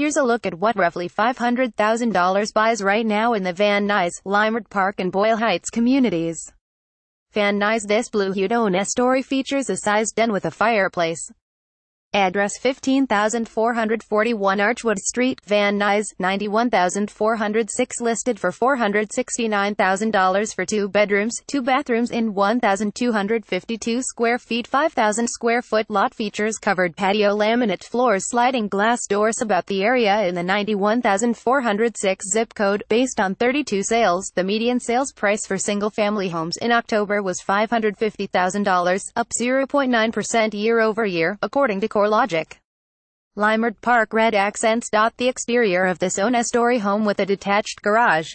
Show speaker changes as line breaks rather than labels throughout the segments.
Here's a look at what roughly $500,000 buys right now in the Van Nuys, Limard Park and Boyle Heights communities. Van Nuys This blue-hued One story features a sized den with a fireplace, Address 15441 Archwood Street, Van Nuys, 91406 listed for $469,000 for two bedrooms, two bathrooms in 1,252 square feet 5,000 square foot lot features covered patio laminate floors sliding glass doors about the area in the 91406 zip code, based on 32 sales, the median sales price for single-family homes in October was $550,000, up 0.9% year over year, according to logic. Limard Park red accents. The exterior of this own-story home with a detached garage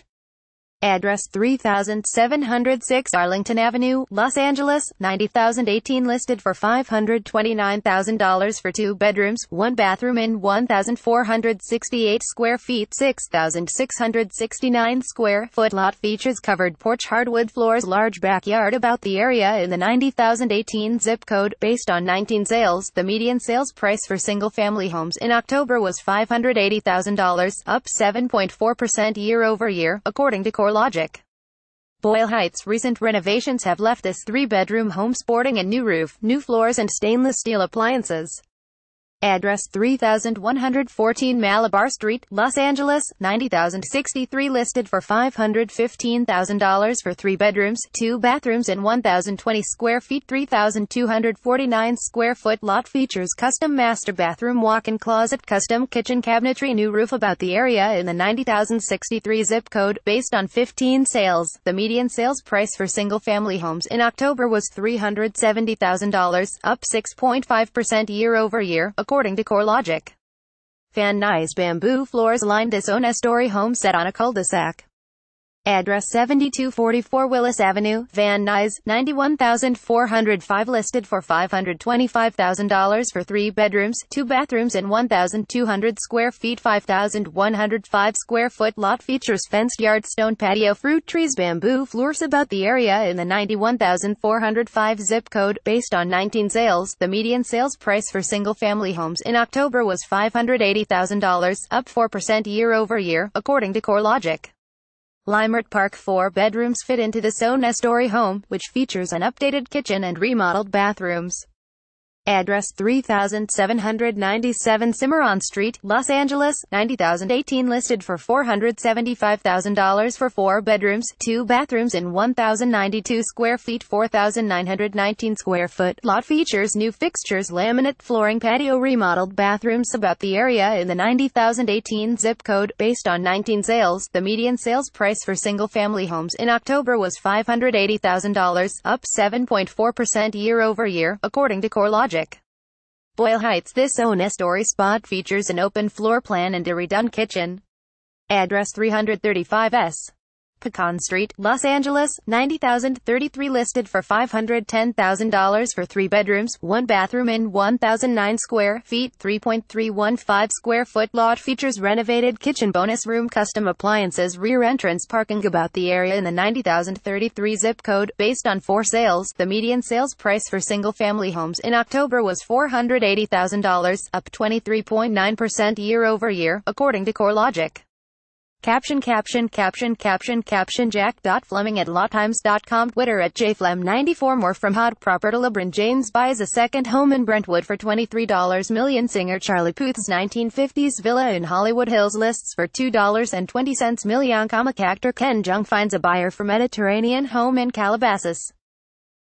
Address 3706 Arlington Avenue, Los Angeles, 90018 listed for $529,000 for two bedrooms, one bathroom in 1,468 square feet 6,669 square foot lot features covered porch hardwood floors large backyard about the area in the 90018 zip code, based on 19 sales, the median sales price for single-family homes in October was $580,000, up 7.4% year-over-year, according to Core logic. Boyle Heights' recent renovations have left this three-bedroom home sporting a new roof, new floors and stainless steel appliances. Address 3114 Malabar Street, Los Angeles, 90063 listed for $515,000 for 3 bedrooms, 2 bathrooms and 1020 square feet 3249 square foot lot features custom master bathroom walk-in closet custom kitchen cabinetry new roof about the area in the 90063 zip code based on 15 sales. The median sales price for single family homes in October was $370,000, up 6.5% year over year according to CoreLogic. Van Nuys bamboo floors line this own story home set on a cul-de-sac. Address 7244 Willis Avenue, Van Nuys, 91405 listed for $525,000 for 3 bedrooms, 2 bathrooms and 1,200 square feet 5,105 square foot lot features fenced yard stone patio fruit trees bamboo floors about the area in the 91,405 zip code, based on 19 sales, the median sales price for single-family homes in October was $580,000, up 4% year over year, according to CoreLogic. Limerick Park four bedrooms fit into the own story home, which features an updated kitchen and remodeled bathrooms. Address 3797 Cimarron Street, Los Angeles, 90018 listed for $475,000 for 4 bedrooms, 2 bathrooms and 1,092 square feet 4,919 square foot. Lot features new fixtures laminate flooring patio remodeled bathrooms about the area in the 90018 zip code. Based on 19 sales, the median sales price for single-family homes in October was $580,000, up 7.4% year-over-year, according to CoreLogic. Boyle Heights This own-story spot features an open floor plan and a redone kitchen. Address 335S. Pecan Street, Los Angeles, 90033 listed for $510,000 for 3 bedrooms, 1 bathroom in 1009 square feet, 3.315 square foot lot features renovated kitchen bonus room custom appliances rear entrance parking about the area in the 90033 zip code based on 4 sales. The median sales price for single family homes in October was $480,000, up 23.9% year over year according to CoreLogic. Caption caption caption caption caption jack.fleming at lawtimes.com Twitter at jflem94 More from Hot Property Lebron James buys a second home in Brentwood for $23 million Singer Charlie Puth's 1950s villa in Hollywood Hills lists for $2.20 million Comic actor Ken Jung finds a buyer for Mediterranean home in Calabasas